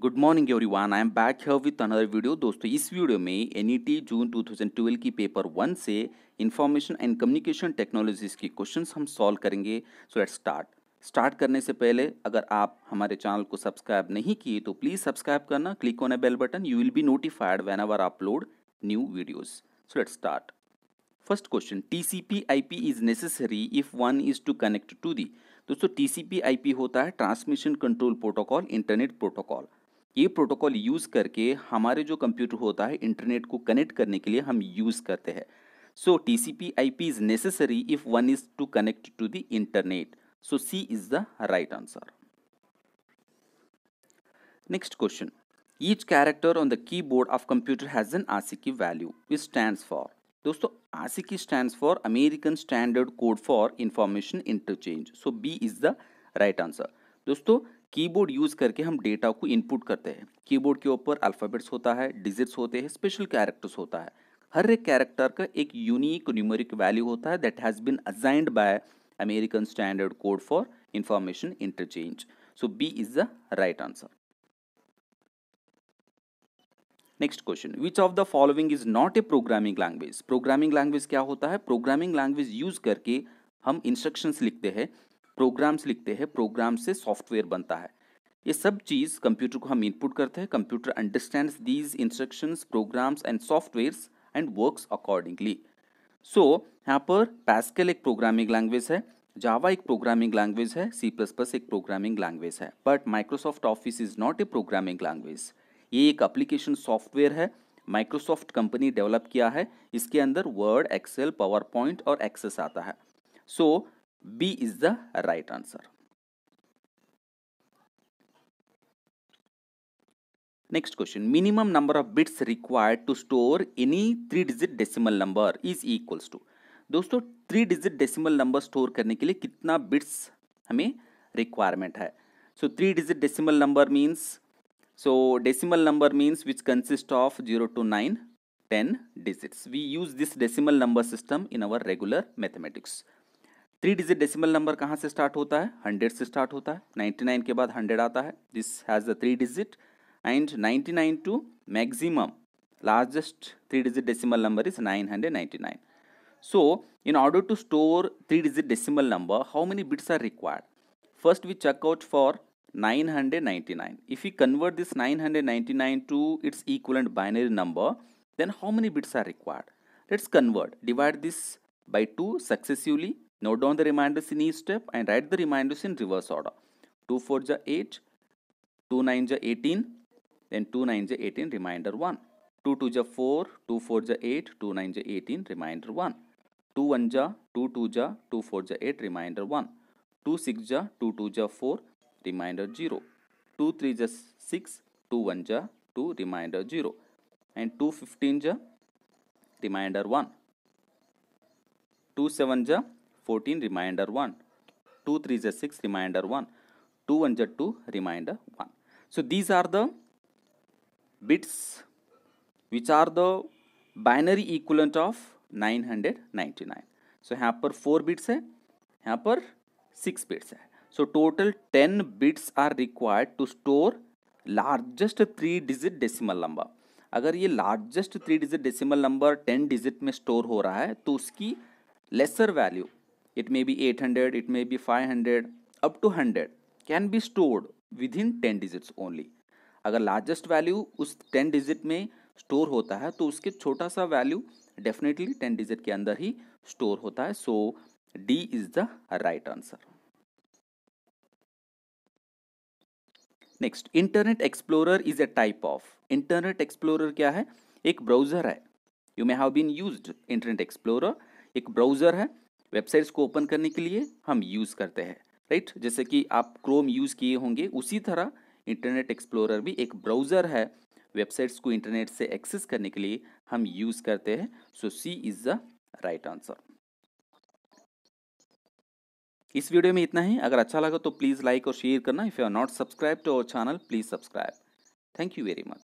Good morning everyone I am back have with another video दोस्तों इस video में N June twelve की paper one से information and communication technologies के question हम solve करेंगे सो लेट स्टार्ट स्टार्ट करने से पहले अगर आप हमारे चैनल को सब्सक्राइब नहीं किए तो प्लीज़ सब्सक्राइब करना click on a bell button you will be notified when our upload new videos so let start first question T C P I P is necessary if one is to connect to the दोस्तों T C P I P होता है transmission control protocol internet protocol ये protocol use करके हमारे जो computer होता है internet को कनेक्ट करने के लिए हम यूज़ करते हैं so T C P I P is necessary if one is to connect to the internet so C is the right answer next question each character on the keyboard of computer has an ASCII value which stand for दोस्तों ASCII stand for American standard code for information interchange so B is the right answer दोस्तों keyboard use करके हम data को input करते हैं keyboard के ऊपर alphabets होता है डिजिट्स होते हैं स्पेशल कैरेक्टर्स होता है हर एक कैरेक्टर का एक यूनिक न्यूमेरिक वैल्यू होता है that has been assigned by American standard code for information interchange so B is the right answer next question which of the following is not a programming language programming language क्या होता है programming language use करके हम instructions लिखते हैं programmes लिखते हैं programme से सॉफ्टवेयर बनता है ये सब चीज़ कंप्यूटर को हम इनपुट करते हैं computer understand these instruction programs and software and work accordingly so यहाँ पर पैसकल एक प्रोग्रामिंग लैंग्वेज है जावा एक प्रोग्रामिंग लैंग्वेज है सी प्लस प्लस एक प्रोग्रामिंग लैंग्वेज है but Microsoft Office is not a programming language ये एक अप्लीकेशन सॉफ्टवेयर है माइक्रोसॉफ्ट कंपनी डेवलप किया है इसके अंदर वर्ड एक्सेल पावर पॉइंट और एक्सेस आता है सो so, B is the right answer. Next question. Minimum number of bits required to store any 3 digit decimal number is equals to. दोस्तों 3 digit decimal number store करने के लिए कितना bits हमें requirement है. So 3 digit decimal number means, so decimal number means which consists of 0 to 9, 10 digits. We use this decimal number system in our regular mathematics. Three digit decimal number कहाँ से start होता है hundred से start होता है ninety nine के बाद hundred आता है this has the three digit and ninety nine to maximum largest three digit decimal number is nine hundred ninety nine so in order to store three digit decimal number how many bits are required first we check out for nine hundred ninety nine if you convert this nine hundred ninety nine to its equal and binary number then how many bits are required let's convert divide this by two successively Note down the reminders in each step and write the reminders in reverse order. 2 4 is 8, 2 9 is 18, then 2 9 is 18 reminder 1. 2 2 is 4, 2 4 is 8, 2 9 is 18 reminder 1. 2 1 is 2 2 is 2 4 is 8 reminder 1. 2 6 is 2 2 is 4 reminder 0. 2 3 is 6, 2 1 is 2 reminder 0. And 2 15 is reminder 1. 2 7 is 14 remainder 1 2 3 is a 6 remainder 1 2 1 is a 2 remainder 1 so these are the bits which are the binary equivalent of 999 so यहाँ पर 4 bits है यहाँ पर 6 bits है so total 10 bits are required to store largest three digit decimal number अगर ये largest three digit decimal number ten digit में store हो रहा है तो उसकी lesser value it may be 800 it may be 500 up to 100 can be stored within 10 digits only अगर largest value उस 10 डिजिट में स्टोर होता है तो उसके छोटा सा वैल्यू डेफिनेटली 10 डिजिट के अंदर ही स्टोर होता है so D is the right answer next Internet Explorer is a type of Internet Explorer क्या है एक ब्राउजर है you may have been used Internet Explorer एक ब्राउजर है वेबसाइट्स को ओपन करने के लिए हम यूज़ करते हैं राइट जैसे कि आप क्रोम यूज़ किए होंगे उसी तरह इंटरनेट एक्सप्लोरर भी एक ब्राउज़र है वेबसाइट्स को इंटरनेट से एक्सेस करने के लिए हम यूज़ करते हैं so C is the right answer इस वीडियो में इतना ही अगर अच्छा लगा तो प्लीज़ लाइक और शेयर करना if you are not subscribe to our channel please subscribe thank you very much